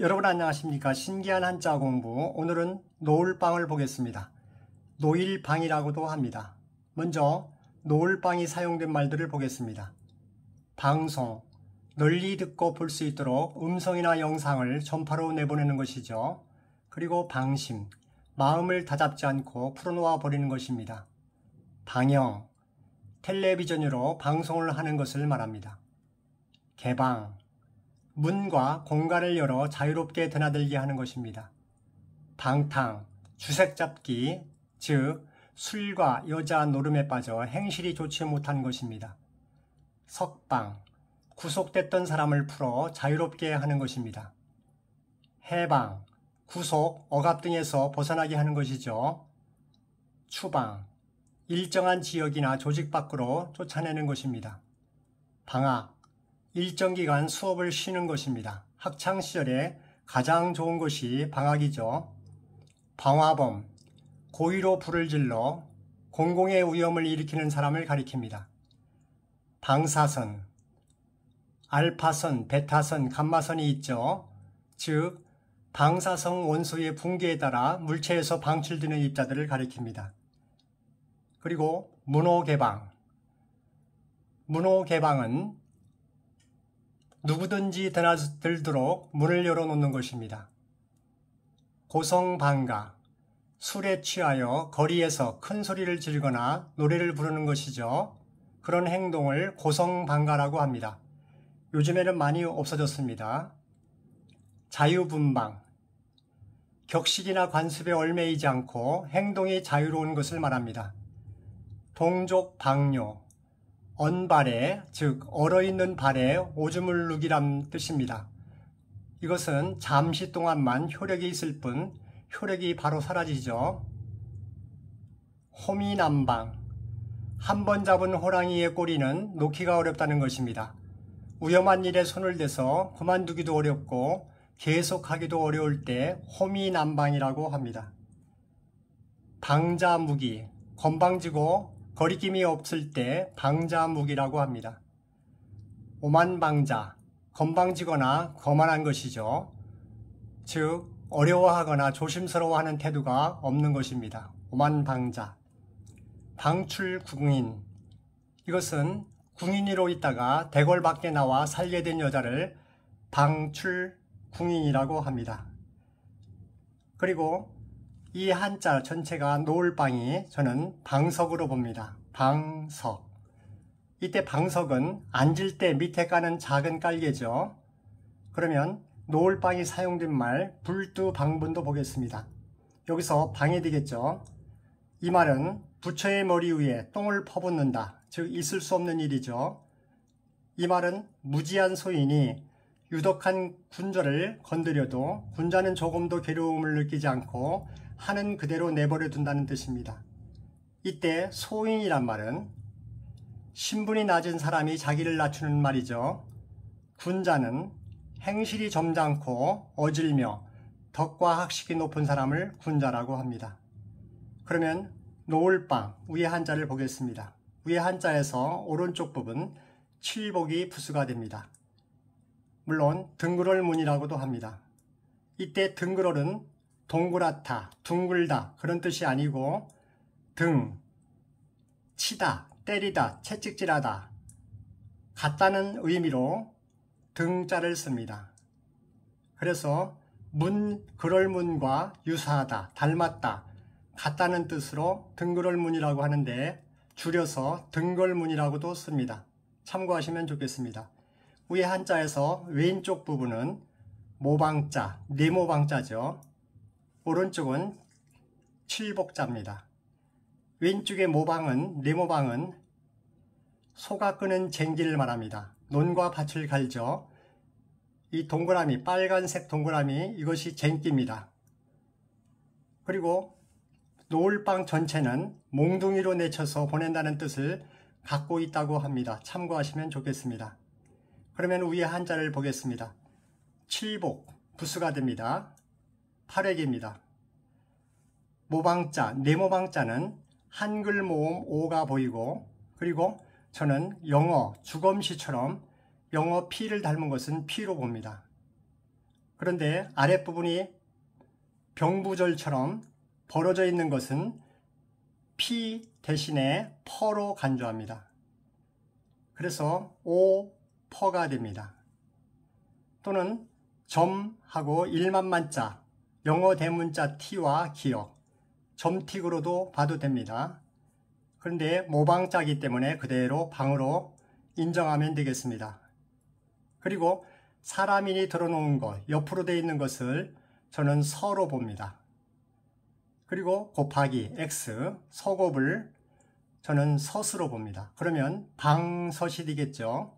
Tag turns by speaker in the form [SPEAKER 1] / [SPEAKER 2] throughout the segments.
[SPEAKER 1] 여러분 안녕하십니까 신기한 한자 공부 오늘은 노을방을 보겠습니다 노일방이라고도 합니다 먼저 노을방이 사용된 말들을 보겠습니다 방송 널리 듣고 볼 수 있도록 음성이나 영상을 전파로 내보내는 것이죠 그리고 방심 마음을 다잡지 않고 풀어놓아 버리는 것입니다 방영 텔레비전으로 방송을 하는 것을 말합니다 개방 문과 공간을 열어 자유롭게 드나들게 하는 것입니다. 방탕, 주색잡기, 즉 술과 여자 노름에 빠져 행실이 좋지 못한 것입니다. 석방, 구속됐던 사람을 풀어 자유롭게 하는 것입니다. 해방, 구속, 억압 등에서 벗어나게 하는 것이죠. 추방, 일정한 지역이나 조직 밖으로 쫓아내는 것입니다. 방학, 일정 기간 수업을 쉬는 것입니다. 학창시절에 가장 좋은 것이 방학이죠. 방화범, 고의로 불을 질러 공공의 위험을 일으키는 사람을 가리킵니다. 방사선, 알파선, 베타선, 감마선이 있죠. 즉, 방사성 원소의 붕괴에 따라 물체에서 방출되는 입자들을 가리킵니다. 그리고 문호개방. 문호개방은 누구든지 드나들도록 문을 열어놓는 것입니다. 고성방가, 술에 취하여 거리에서 큰 소리를 지르거나 노래를 부르는 것이죠. 그런 행동을 고성방가라고 합니다. 요즘에는 많이 없어졌습니다. 자유분방, 격식이나 관습에 얼매이지 않고 행동이 자유로운 것을 말합니다. 동족 방뇨, 언발에 즉 얼어있는 발에 오줌을 누기란 뜻입니다. 이것은 잠시 동안만 효력이 있을 뿐 효력이 바로 사라지죠. 호미난방 한 번 잡은 호랑이의 꼬리는 놓기가 어렵다는 것입니다. 위험한 일에 손을 대서 그만두기도 어렵고 계속하기도 어려울 때 호미난방이라고 합니다. 방자무기 건방지고 거리낌이 없을 때 방자무기라고 합니다. 오만방자, 건방지거나 거만한 것이죠. 즉, 어려워하거나 조심스러워하는 태도가 없는 것입니다. 오만방자. 방출구궁인. 이것은 궁인으로 있다가 대궐 밖에 나와 살게 된 여자를 방출궁인이라고 합니다. 그리고 이 한자 전체가 노을방이 저는 방석으로 봅니다. 방석. 이때 방석은 앉을 때 밑에 까는 작은 깔개죠. 그러면 노을방이 사용된 말 불두방분도 보겠습니다. 여기서 방이 되겠죠. 이 말은 부처의 머리 위에 똥을 퍼붓는다. 즉 있을 수 없는 일이죠. 이 말은 무지한 소인이 유독한 군자를 건드려도 군자는 조금도 괴로움을 느끼지 않고 하는 그대로 내버려 둔다는 뜻입니다. 이때 소인이란 말은 신분이 낮은 사람이 자기를 낮추는 말이죠. 군자는 행실이 점잖고 어질며 덕과 학식이 높은 사람을 군자라고 합니다. 그러면 노을방 위에 한자를 보겠습니다. 위에 한자에서 오른쪽 부분 칠복이 부수가 됩니다. 물론 등그럴 문이라고도 합니다. 이때 등그럴은 동그랗다, 둥글다 그런 뜻이 아니고 등, 치다, 때리다, 채찍질하다 같다는 의미로 등자를 씁니다. 그래서 문, 그럴문과 유사하다, 닮았다, 같다는 뜻으로 등그럴문이라고 하는데 줄여서 등걸문이라고도 씁니다. 참고하시면 좋겠습니다. 위에 한자에서 왼쪽 부분은 모방자, 네모방자죠. 오른쪽은 칠복자입니다. 왼쪽의 모방은 네모방은 소가 끄는 쟁기를 말합니다. 논과 밭을 갈죠. 이 동그라미 빨간색 동그라미 이것이 쟁기입니다. 그리고 노을방 전체는 몽둥이로 내쳐서 보낸다는 뜻을 갖고 있다고 합니다. 참고하시면 좋겠습니다. 그러면 위에 한자를 보겠습니다. 칠복 부수가 됩니다. 8회기입니다. 모방자, 네모방자는 한글 모음 5가 보이고 그리고 저는 영어 주검시처럼 영어 P를 닮은 것은 P로 봅니다. 그런데 아랫부분이 병부절처럼 벌어져 있는 것은 P 대신에 퍼로 간주합니다. 그래서 O, 퍼가 됩니다. 또는 점하고 일만만자 영어 대문자 T와 기억, 점틱으로도 봐도 됩니다. 그런데 모방자기 때문에 그대로 방으로 인정하면 되겠습니다. 그리고 사람인이 들어놓은 것, 옆으로 되어 있는 것을 저는 서로 봅니다. 그리고 곱하기 x, 서곱을 저는 서스로 봅니다. 그러면 방서시 되겠죠.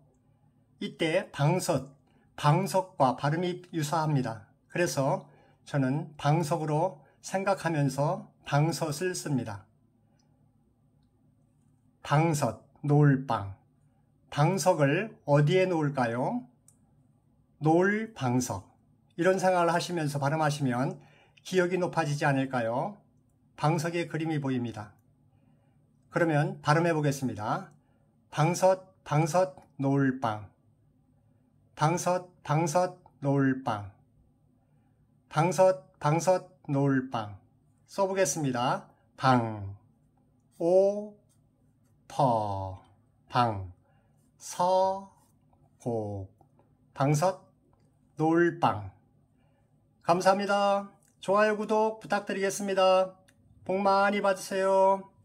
[SPEAKER 1] 이때 방서 방석과 발음이 유사합니다. 그래서 저는 방석으로 생각하면서 방석을 씁니다. 방석놓을방 방석을 어디에 놓을까요? 놓을 방석. 이런 생각을 하시면서 발음하시면 기억이 높아지지 않을까요? 방석의 그림이 보입니다. 그러면 발음해 보겠습니다. 방석, 방석, 놓을방 방석, 방석, 놓을방 방석, 방석 놀방 써보겠습니다. 방, 오, 퍼, 방, 서, 고, 방석 놀방 감사합니다. 좋아요, 구독 부탁드리겠습니다. 복 많이 받으세요.